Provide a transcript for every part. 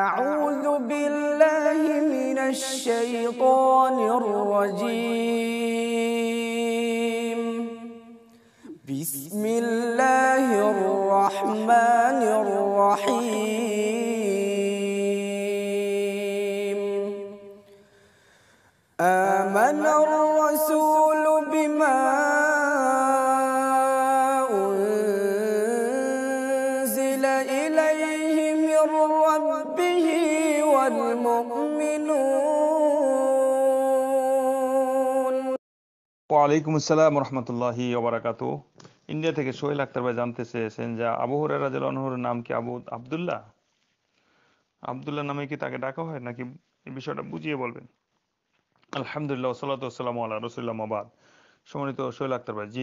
أعوذ بالله من الشيطان الرجيم بسم الله الرحمن الرحيم آمن الرحيم به والمؤمنون ওয়ালাইকুম আসসালাম রহমতুল্লাহি ওবরাকাত ইন্ডিয়া থেকে সোহেল আক্তার ভাই জানতে চেয়েছেন যে আবু হুরায়রা রাদিয়াল্লাহু নাম কি আবু আবদুল্লাহ আবদুল্লাহ নামে কি তাকে ডাকা হয় নাকি এই বিষয়টা বুঝিয়ে বলবেন আলহামদুলিল্লাহ সাল্লাতু ওয়াসালামু আলা রাসূলিল্লাহ মাবাদ সোহেল আক্তার ভাই জি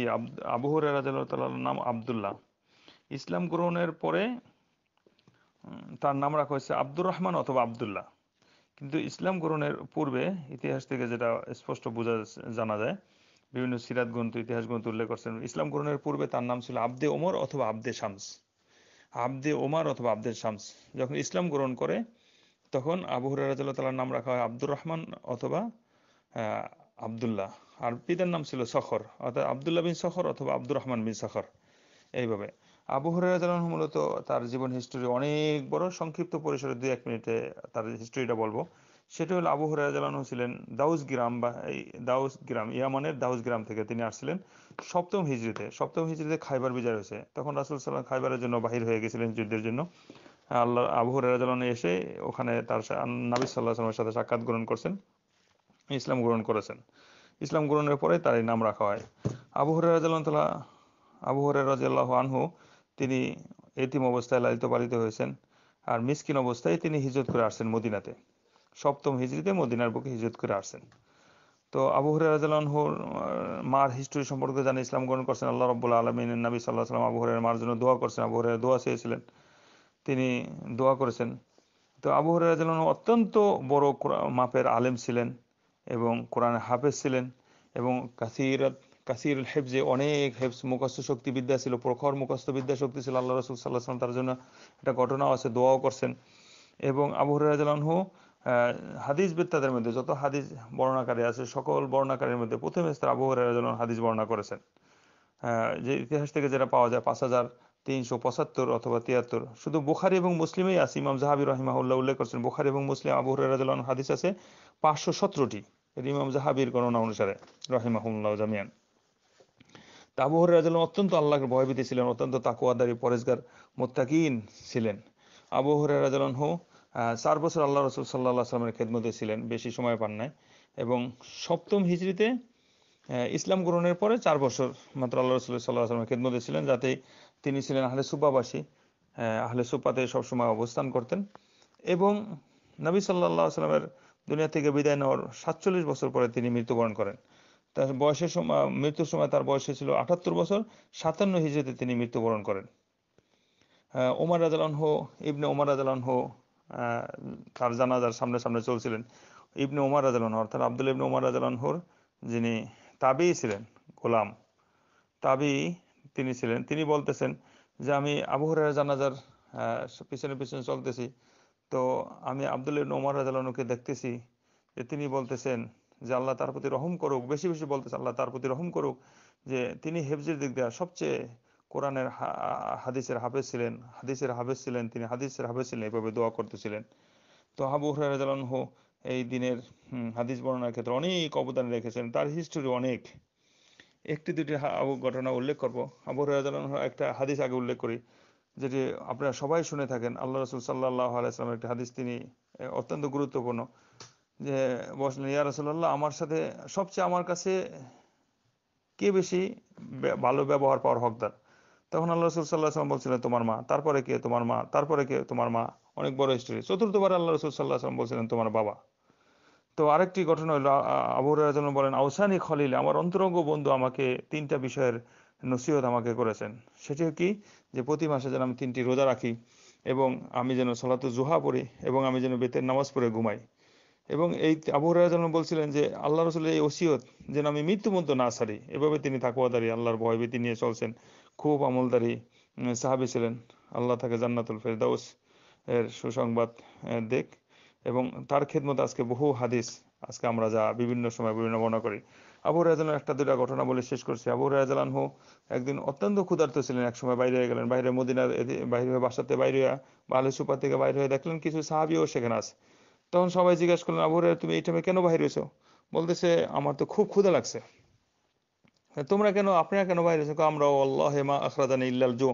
আবু হুরায়রা রাদিয়াল্লাহু তাআলার নাম আবদুল্লাহ ইসলাম গ্রহণের পরে তার নাম রাখা হয়েছে আব্দুর রহমান অথবা আবদুল্লাহ কিন্তু ইসলাম গ্রহণের পূর্বে ইতিহাস থেকে যেটা স্পষ্ট বোঝা জানা যায় বিভিন্ন সিরাত গ্রন্থ ইতিহাস গ্রন্থ উল্লেখ করছেন ইসলাম গ্রহণের পূর্বে তার নাম ছিল আব্দে ওমর অথবা আব্দে শামস আব্দে ওমার অথবা আব্দে শামস যখন ইসলাম গ্রহণ করে তখন আবু হুরাজাল্লাহ নাম রাখা হয় আব্দুর রহমান অথবা আবদুল্লাহ আর পিতার নাম ছিল সখর অর্থাৎ আবদুল্লাহ বিন সখর অথবা আব্দুর রহমান বিন সখর এইভাবে আবু হরাজালন মূলত তার জীবন হিস্টোরি অনেক বড় সংক্ষিপ্ত পরিসরে দু এক মিনিটে তার হিস্টোরিটা বলবো সেটি হলো আবু হরাজালানহ ছিলেন দাউস গ্রাম বা এই দাউস গ্রাম ইয়ামানের দাউস গ্রাম থেকে তিনি আসছিলেন সপ্তম হিজড়িতে সপ্তম হিজড়িতে খাইবার বিজয় হয়েছে তখন রাসুল সাল্লাম খাইবারের জন্য বাহির হয়ে গেছিলেন যুদ্ধের জন্য আল্লাহ আবু হরাজালানে এসে ওখানে তার নাবি সাল্লাহ সালামের সাথে সাক্ষাৎ গ্রহণ করছেন ইসলাম গ্রহণ করেছেন ইসলাম গ্রহণের পরে তার এই নাম রাখা হয় আবু হরাজালান তালা আবু হরাজাল্লাহ আনহু তিনি এতিম অবস্থায় লালিত পালিত হয়েছেন আর মিসকিন অবস্থায় তিনি হিজরত করে আসছেন মদিনাতে সপ্তম হিজড়িতে মদিনার বুকে হিজরত করে আসছেন তো আবু হরিয়াজুর মার হিস্ট্রি সম্পর্কে জানে ইসলাম গ্রহণ করছেন আল্লাহ রব্বুল আলমিন নবী সাল্লাহ সাল্লাম আবু হরের মার জন্য দোয়া করছেন আবু হরিয়ার দোয়া চেয়েছিলেন তিনি দোয়া করেছেন তো আবু রাজাল অত্যন্ত বড় মাপের আলেম ছিলেন এবং কোরআনে হাফেজ ছিলেন এবং কাসিরাত কাসিরুল হেফজে অনেক হেফজ মুখস্থ শক্তিবিদ্যা ছিল প্রখর মুখস্থ বিদ্যা শক্তি ছিল আল্লাহ রসুল সাল্লাহ সাল্লাম তার জন্য একটা ঘটনাও আছে দোয়াও করছেন এবং আবু রাজু হাদিস বিত্তাদের মধ্যে যত হাদিস বর্ণাকারী আছে সকল বর্ণাকারীর মধ্যে প্রথম স্তর আবু রাজু হাদিস বর্ণনা করেছেন যে ইতিহাস থেকে যেটা পাওয়া যায় পাঁচ হাজার তিনশো পঁচাত্তর অথবা তিয়াত্তর শুধু বুখারি এবং মুসলিমেই আছে ইমাম জাহাবি রহিমাহুল্লাহ উল্লেখ করছেন বুখারি এবং মুসলিম আবু রাজু হাদিস আছে পাঁচশো সতেরোটি ইমাম জাহাবির গণনা অনুসারে রহিমাহুল্লাহ জামিয়ান তা রাজ অত্যন্ত আল্লাহকে ভয়ভীতি ছিলেন অত্যন্ত তাকুয়াদারি পরেজগার মোত্তাকিন ছিলেন আবু রাজন হো চার বছর আল্লাহ রসুল সাল্লাহ আসলামের খেদমতে ছিলেন বেশি সময় পান নাই এবং সপ্তম হিজড়িতে ইসলাম গ্রহণের পরে চার বছর মাত্র আল্লাহ রসুল সাল্লাহ আসলামের খেদমতে ছিলেন যাতে তিনি ছিলেন আহলে সুব্বাবাসী আহলে সুপাতে সবসময় অবস্থান করতেন এবং নবী সাল্লাহ আসলামের দুনিয়া থেকে বিদায় নেওয়ার সাতচল্লিশ বছর পরে তিনি মৃত্যুবরণ করেন তার বয়সের সময় মৃত্যুর সময় তার বয়স ছিল আটাত্তর বছর সাতান্ন হিজড়িতে তিনি মৃত্যুবরণ করেন ওমর রাজালহ ইবনে ওমর রাজালহ তার জানাজার সামনে সামনে চলছিলেন ইবনে ওমর রাজালহ অর্থাৎ আব্দুল ইবনে ওমর রাজালহর যিনি তাবি ছিলেন গোলাম তাবি তিনি ছিলেন তিনি বলতেছেন যে আমি আবু জানাজার পিছনে পিছনে চলতেছি তো আমি ইবনে ওমর রাজালহকে দেখতেছি যে তিনি বলতেছেন যে আল্লাহ তার প্রতি রহম করুক বেশি বেশি বলতেছে আল্লাহ তার প্রতি রহম করুক যে তিনি হেফজের দিক দিয়ে সবচেয়ে কোরআনের হাদিসের হাফেজ ছিলেন হাদিসের হাফেজ ছিলেন তিনি হাদিসের হাফেজ ছিলেন এভাবে দোয়া করতেছিলেন তো হাবু হরাহ এই দিনের হাদিস বর্ণনার ক্ষেত্রে অনেক অবদান রেখেছেন তার হিস্টোরি অনেক একটি দুটি ঘটনা উল্লেখ করবো আবু হরাহ একটা হাদিস আগে উল্লেখ করি যেটি আপনারা সবাই শুনে থাকেন আল্লাহ রসুল সাল্লাহ আলাইসলামের একটি হাদিস তিনি অত্যন্ত গুরুত্বপূর্ণ যে বসলেন ইয়া রসল্লাহ আমার সাথে সবচেয়ে আমার কাছে কে বেশি ভালো ব্যবহার পাওয়ার হকদার তখন আল্লাহ রসুল সাল্লাহ সাল্লাম বলছিলেন তোমার মা তারপরে কে তোমার মা তারপরে কে তোমার মা অনেক বড় স্ত্রী চতুর্থবার আল্লাহ রসুল সাল্লাহ সাল্লাম বলছিলেন তোমার বাবা তো আরেকটি ঘটনা হলো আবুহরার জন্য বলেন আউসানি খলিল আমার অন্তরঙ্গ বন্ধু আমাকে তিনটা বিষয়ের নসিহত আমাকে করেছেন সেটি কি যে প্রতি মাসে যেন আমি তিনটি রোজা রাখি এবং আমি যেন সলাত জুহা পড়ি এবং আমি যেন বেতের নামাজ পড়ে ঘুমাই এবং এই আবু হরাজন বলছিলেন যে আল্লাহ রসুলের এই ওসিয়ত যেন আমি মৃত্যুমন্ত না সারি এভাবে তিনি তাকুয়াদারি আল্লাহর ভয়ভীতি নিয়ে চলছেন খুব আমলদারি সাহাবি ছিলেন আল্লাহ তাকে জান্নাতুল ফেরদাউস এর সুসংবাদ দেখ এবং তার খেদমত আজকে বহু হাদিস আজকে আমরা যা বিভিন্ন সময় বিভিন্ন মনে করি আবু রাজালান একটা দুটা ঘটনা বলে শেষ করছি আবু রাজালান হো একদিন অত্যন্ত ক্ষুধার্ত ছিলেন এক সময় বাইরে গেলেন বাইরে মদিনার বাইরে হয়ে বাসাতে বাইরে হয়ে আলে সুপা থেকে বাইরে হয়ে দেখলেন কিছু সাহাবিও সেখানে আছে তখন সবাই জিজ্ঞাসা করলেন আবু হুরাইরা তুমি এই টাইমে কেন বাহির হয়েছো বলতেছে আমার তো খুব ক্ষুধা লাগছে তোমরা কেন আপনারা কেন বাহির হয়েছো আমরা আল্লাহ হেমা আখরাদানি ইল্লাল জো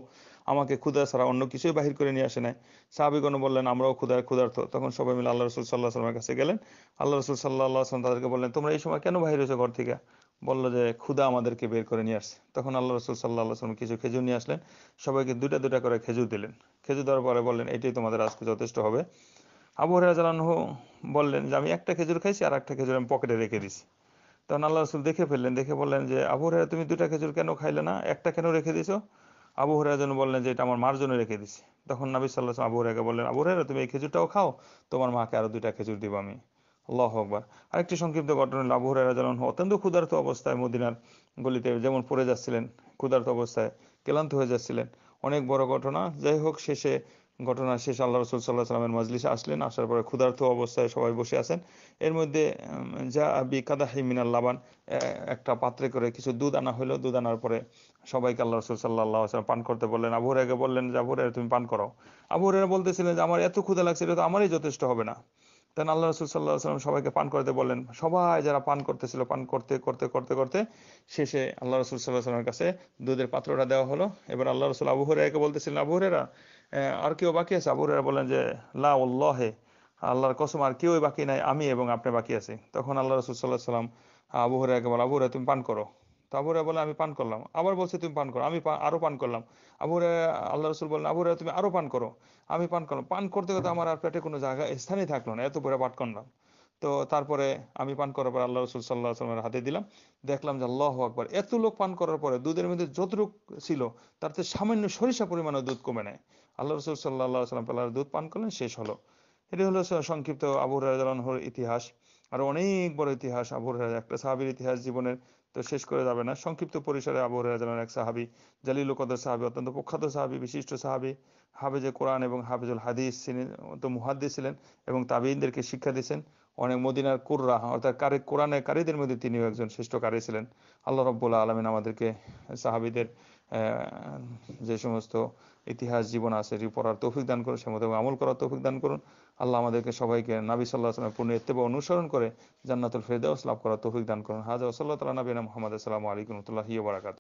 আমাকে ক্ষুদা ছাড়া অন্য কিছুই বাহির করে নিয়ে আসে নাই সাহাবিগণ বললেন আমরাও ক্ষুদার ক্ষুধার্থ তখন সবাই মিলে আল্লাহ রসুল সাল্লাহ সাল্লামের কাছে গেলেন আল্লাহ রসুল সাল্লাহ আসলাম তাদেরকে বললেন তোমরা এই সময় কেন বাহির হয়েছো ঘর থেকে বললো যে ক্ষুদা আমাদেরকে বের করে নিয়ে আসছে তখন আল্লাহ রসুল সাল্লাহ আসলাম কিছু খেজুর নিয়ে আসলেন সবাইকে দুটা দুটা করে খেজুর দিলেন খেজুর দেওয়ার পরে বললেন এটাই তোমাদের আজকে যথেষ্ট হবে আবু হরাজালানহ বললেন যে আমি একটা খেজুর খাইছি আর একটা খেজুর আমি পকেটে রেখে দিছি তখন আল্লাহ রসুল দেখে ফেললেন দেখে বললেন যে আবু হরারা তুমি দুটা খেজুর কেন খাইলে না একটা কেন রেখে দিছো আবু হরারা যেন বললেন যে এটা আমার মার জন্য রেখে দিছি তখন নাবি সাল্লাহ আবু হরাকে বললেন আবু হরারা তুমি এই খেজুরটাও খাও তোমার মাকে আরো দুইটা খেজুর দিব আমি আল্লাহ আকবার আরেকটি সংক্ষিপ্ত ঘটনা আবু হরারা যেন অত্যন্ত ক্ষুধার্ত অবস্থায় মদিনার গলিতে যেমন পড়ে যাচ্ছিলেন ক্ষুধার্ত অবস্থায় ক্লান্ত হয়ে যাচ্ছিলেন অনেক বড় ঘটনা যাই হোক শেষে ঘটনা শেষ আল্লাহ রসুল সাল্লাহ সাল্লামের মজলিসে আসলেন আসার পরে ক্ষুধার্ত অবস্থায় সবাই বসে আছেন এর মধ্যে যা বি কাদাহি মিনাল লাবান একটা পাত্রে করে কিছু দুধ আনা হলো দুধ আনার পরে সবাইকে আল্লাহ রসুল সাল্লাহ আল্লাহ আসলাম পান করতে বললেন আবুহরাকে বললেন যে আবুহরা তুমি পান করো আবুহরা বলতেছিলেন যে আমার এত ক্ষুধা লাগছে এটা তো আমারই যথেষ্ট হবে না তেন আল্লাহ রসুল সাল্লাহ সাল্লাম সবাইকে পান করতে বললেন সবাই যারা পান করতেছিল পান করতে করতে করতে করতে শেষে আল্লাহ রসুল সাল্লাহ সাল্লামের কাছে দুধের পাত্রটা দেওয়া হলো এবার আল্লাহ রসুল আবু হরেরাকে বলতেছিলেন আবু হরেরা আর কেউ বাকি আছে আবু হুরায়রা বলেন যে লা উল্লাহে আল্লাহর কসম আর কেউই বাকি নাই আমি এবং আপনি বাকি আছি তখন আল্লাহ রসুল সাল্লাহ সাল্লাম আবু হুরায়রাকে বলে আবু হুরায়রা তুমি পান করো তো আবু হুরায়রা বলে আমি পান করলাম আবার বলছে তুমি পান করো আমি আরো পান করলাম আবু হুরায়রা আল্লাহ রসুল বললেন আবু হুরায়রা তুমি আরো পান করো আমি পান করলাম পান করতে করতে আমার আর পেটে কোনো জায়গা স্থানই থাকলো না এত পুরা পাট করলাম তো তারপরে আমি পান করার পর আল্লাহ রসুল সাল্লাহ আসলামের হাতে দিলাম দেখলাম যে আল্লাহ আকবর এত লোক পান করার পরে দুধের মধ্যে যতটুক ছিল তার সামান্য সরিষা পরিমাণে দুধ কমে নেয় আল্লাহ রসুল সাল্লাহ সাল্লাম পাল্লার দুধ পান করলেন শেষ হলো এটি হলো সংক্ষিপ্ত আবু রাজানহর ইতিহাস আর অনেক বড় ইতিহাস আবু রাজা একটা সাহাবির ইতিহাস জীবনের তো শেষ করে যাবে না সংক্ষিপ্ত পরিসরে আবু রাজানহর এক সাহাবি জালিল কদর সাহাবি অত্যন্ত প্রখ্যাত সাহাবি বিশিষ্ট সাহাবি হাফেজে কোরআন এবং হাফেজুল হাদিস তো মুহাদ্দি ছিলেন এবং তাবিনদেরকে শিক্ষা দিয়েছেন অনেক মদিনার কুররা অর্থাৎ কারে কোরআনে কারিদের মধ্যে তিনিও একজন শ্রেষ্ঠ কারি ছিলেন আল্লাহ রব্বুল্লাহ আলমিন আমাদেরকে সাহাবিদের যে সমস্ত ইতিহাস জীবন আছে এটি পড়ার তৌফিক দান করুন সে মতো আমল করার তৌফিক দান করুন আল্লাহ আমাদেরকে সবাইকে নাবি সাল্লাহ সাল্লাম পূর্ণ অনুসরণ করে জান্নাতুল ফেরদাউস লাভ করার তৌফিক দান করুন হাজা সাল্লাহ তালা নবীন মোহাম্মদ আসসালামু আলাইকুম রহমতুল্লাহি বারাকাত